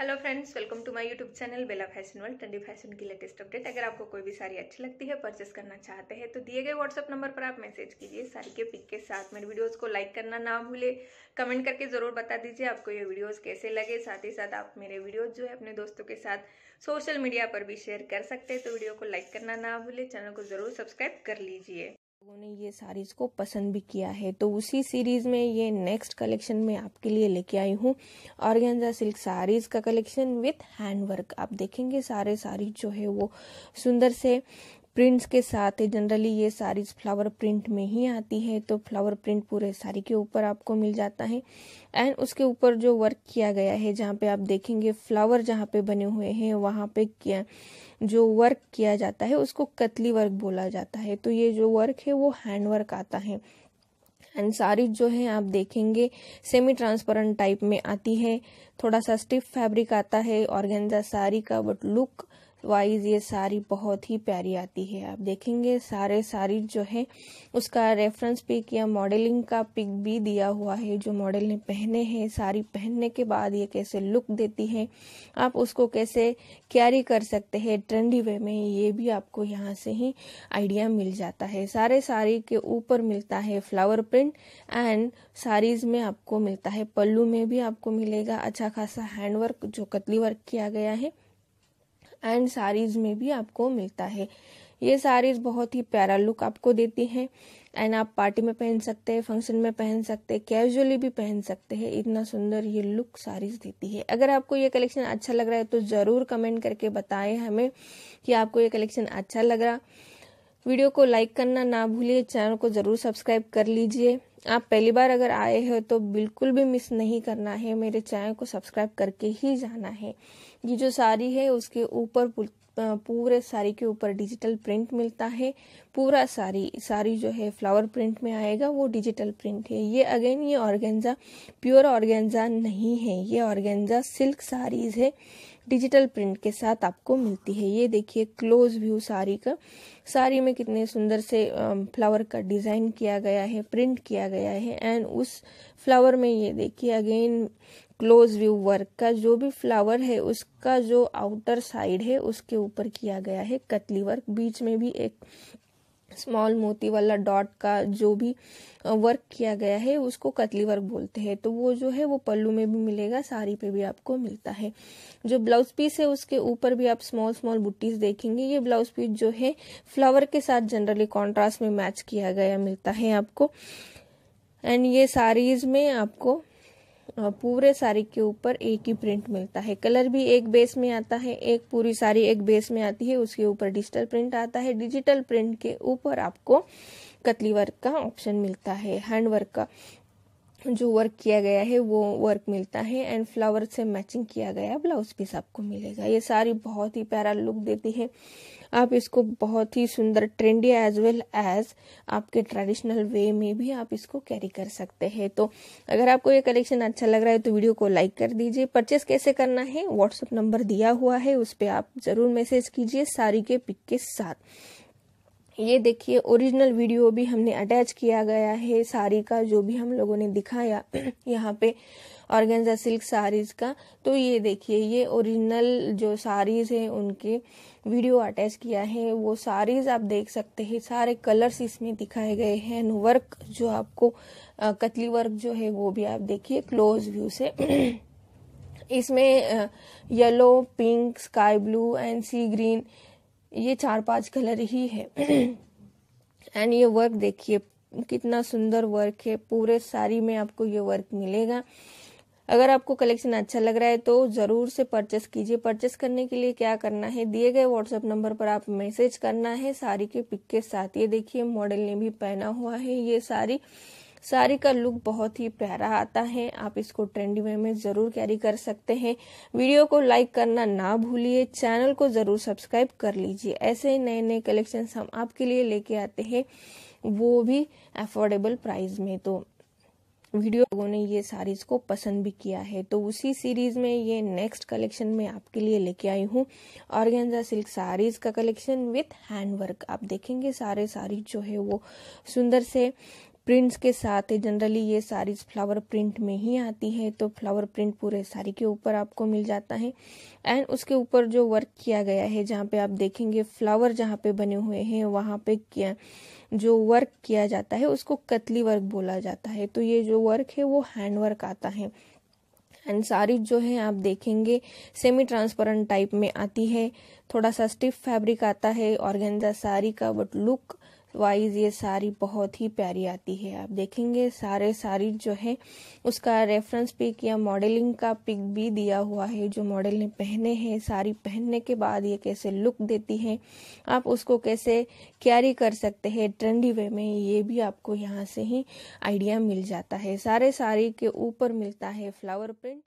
hello friends welcome to my YouTube channel Bela fashion world trendy fashion की latest update अगर आपको कोई भी साड़ी अच्छी लगती है परचेस करना चाहते हैं तो दिए गए व्हाट्सअप नंबर पर आप मैसेज कीजिए साड़ी के पिक के साथ मेरे वीडियोस को लाइक करना ना भूले कमेंट करके ज़रूर बता दीजिए आपको ये वीडियोज़ कैसे लगे साथ ही साथ आप मेरे वीडियोज़ जो है अपने दोस्तों के साथ सोशल मीडिया पर भी शेयर कर सकते हैं तो वीडियो को लाइक करना ना भूले चैनल को ज़रूर सब्सक्राइब कर लीजिए लोगों ने ये साड़ीज़ को पसंद भी किया है तो उसी सीरीज़ में ये नेक्स्ट कलेक्शन में आपके लिए लेके आई हूँ ऑर्गेंजा सिल्क साड़ीज़ का कलेक्शन विथ हैंडवर्क आप देखेंगे सारे साड़ी जो है वो सुंदर से प्रिंट्स के साथ है जनरली ये साड़ीज फ्लावर प्रिंट में ही आती है तो फ्लावर प्रिंट पूरे साड़ी के ऊपर आपको मिल जाता है एंड उसके ऊपर जो वर्क किया गया है जहाँ पे आप देखेंगे फ्लावर जहाँ पे बने हुए हैं वहाँ पे क्या जो वर्क किया जाता है उसको कतली वर्क बोला जाता है तो ये जो वर्क है वो हैंड वर्क आता है एंड साड़ी जो है आप देखेंगे सेमी ट्रांसपेरेंट टाइप में आती है थोड़ा सा स्टिफ फैब्रिक आता है ऑर्गेन्जा साड़ी का बट लुक वाइज ये साड़ी बहुत ही प्यारी आती है आप देखेंगे सारे साड़ी जो है उसका रेफरेंस पिक या मॉडलिंग का पिक भी दिया हुआ है जो मॉडल ने पहने हैं साड़ी पहनने के बाद ये कैसे लुक देती है आप उसको कैसे कैरी कर सकते हैं ट्रेंडी वे में ये भी आपको यहाँ से ही आइडिया मिल जाता है सारे साड़ी के ऊपर मिलता है फ्लावर प्रिंट एंड साड़ीज में आपको मिलता है पल्लू में भी आपको मिलेगा अच्छा खासा हैंडवर्क जो कतली वर्क किया गया है एंड साड़ीज में भी आपको मिलता है ये साड़ीज बहुत ही प्यारा लुक आपको देती हैं एंड आप पार्टी में पहन सकते हैं फंक्शन में पहन सकते हैं कैजुअली भी पहन सकते हैं इतना सुंदर ये लुक साड़ीज देती है अगर आपको ये कलेक्शन अच्छा लग रहा है तो ज़रूर कमेंट करके बताएं हमें कि आपको ये कलेक्शन अच्छा लग रहा वीडियो को लाइक करना ना भूलिए चैनल को ज़रूर सब्सक्राइब कर लीजिए आप पहली बार अगर आए हो तो बिल्कुल भी मिस नहीं करना है मेरे चैनल को सब्सक्राइब करके ही जाना है ये जो साड़ी है उसके ऊपर पूरे साड़ी के ऊपर डिजिटल प्रिंट मिलता है पूरा साड़ी साड़ी जो है फ्लावर प्रिंट में आएगा वो डिजिटल प्रिंट है ये अगेन ये ऑर्गेंजा प्योर ऑर्गेंजा नहीं है ये ऑर्गेंजा सिल्क साड़ीज़ है डिजिटल प्रिंट के साथ आपको मिलती है ये देखिए क्लोज व्यू साड़ी का साड़ी में कितने सुंदर से फ्लावर का डिज़ाइन किया गया है प्रिंट किया गया है एंड उस फ्लावर में ये देखिए अगेन क्लोज व्यू वर्क का जो भी फ्लावर है उसका जो आउटर साइड है उसके ऊपर किया गया है कतली वर्क बीच में भी एक स्मॉल मोती वाला डॉट का जो भी वर्क किया गया है उसको कतली वर्क बोलते हैं तो वो जो है वो पल्लू में भी मिलेगा साड़ी पे भी आपको मिलता है जो ब्लाउज पीस है उसके ऊपर भी आप स्मॉल स्मॉल बुटीज देखेंगे ये ब्लाउज पीस जो है फ्लावर के साथ जनरली कॉन्ट्रास्ट में मैच किया गया मिलता है आपको एंड ये साड़ीज में आपको पूरे साड़ी के ऊपर एक ही प्रिंट मिलता है कलर भी एक बेस में आता है एक पूरी साड़ी एक बेस में आती है उसके ऊपर डिजिटल प्रिंट आता है डिजिटल प्रिंट के ऊपर आपको कतली वर्क का ऑप्शन मिलता है हैंड वर्क का जो वर्क किया गया है वो वर्क मिलता है एंड फ्लावर से मैचिंग किया गया ब्लाउज पीस आपको मिलेगा ये सारी बहुत ही प्यारा लुक देती है आप इसको बहुत ही सुंदर ट्रेंडी एज वेल एज आपके ट्रेडिशनल वे में भी आप इसको कैरी कर सकते हैं तो अगर आपको ये कलेक्शन अच्छा लग रहा है तो वीडियो को लाइक कर दीजिए परचेस कैसे करना है व्हाट्सअप नंबर दिया हुआ है उस पर आप ज़रूर मैसेज कीजिए साड़ी के पिक के साथ ये देखिए ओरिजिनल वीडियो भी हमने अटैच किया गया है साड़ी का जो भी हम लोगों ने दिखाया यहाँ पे ऑर्गेंजा सिल्क साड़ीज का तो ये देखिए ये ओरिजिनल जो साड़ीज है उनके वीडियो अटैच किया है वो साड़ीज आप देख सकते हैं सारे कलर्स इसमें दिखाए गए हैं वर्क जो आपको कतली वर्क जो है वो भी आप देखिए क्लोज व्यू से इसमें yellow pink sky blue and sea green ये चार पांच कलर ही है एंड ये वर्क देखिए कितना सुंदर वर्क है पूरे साड़ी में आपको ये वर्क मिलेगा अगर आपको कलेक्शन अच्छा लग रहा है तो ज़रूर से परचेस कीजिए परचेस करने के लिए क्या करना है दिए गए व्हाट्सएप नंबर पर आप मैसेज करना है साड़ी के पिक के साथ ये देखिए मॉडल ने भी पहना हुआ है ये साड़ी साड़ी का लुक बहुत ही प्यारा आता है आप इसको ट्रेंडी वे में ज़रूर कैरी कर सकते हैं वीडियो को लाइक करना ना भूलिए चैनल को ज़रूर सब्सक्राइब कर लीजिए ऐसे ही नए नए कलेक्शन हम आपके लिए लेके आते हैं वो भी अफोर्डेबल प्राइस में तो वीडियो लोगों ने ये साड़ीज को पसंद भी किया है तो उसी सीरीज में ये नेक्स्ट कलेक्शन में आपके लिए लेके आई हूँ ऑर्गेन्जा सिल्क साड़ीज का कलेक्शन विथ हैंडवर्क आप देखेंगे सारे साड़ी जो है वो सुंदर से प्रिंट्स के साथ है जनरली ये साड़ीज फ्लावर प्रिंट में ही आती है तो फ्लावर प्रिंट पूरे साड़ी के ऊपर आपको मिल जाता है एंड उसके ऊपर जो वर्क किया गया है जहाँ पे आप देखेंगे फ्लावर जहाँ पे बने हुए हैं वहाँ पे किया जो वर्क किया जाता है उसको कतली वर्क बोला जाता है तो ये जो वर्क है वो हैंड वर्क आता है एंड साड़ी जो है आप देखेंगे सेमी ट्रांसपेरेंट टाइप में आती है थोड़ा सा स्टिफ फैब्रिक आता है ऑर्गेंजा साड़ी का बट लुक वाइज ये साड़ी बहुत ही प्यारी आती है आप देखेंगे सारे साड़ी जो है उसका रेफरेंस पिक या मॉडलिंग का पिक भी दिया हुआ है जो मॉडल ने पहने हैं साड़ी पहनने के बाद ये कैसे लुक देती है आप उसको कैसे कैरी कर सकते हैं ट्रेंडी वे में ये भी आपको यहाँ से ही आइडिया मिल जाता है सारे साड़ी के ऊपर मिलता है फ्लावर प्रिंट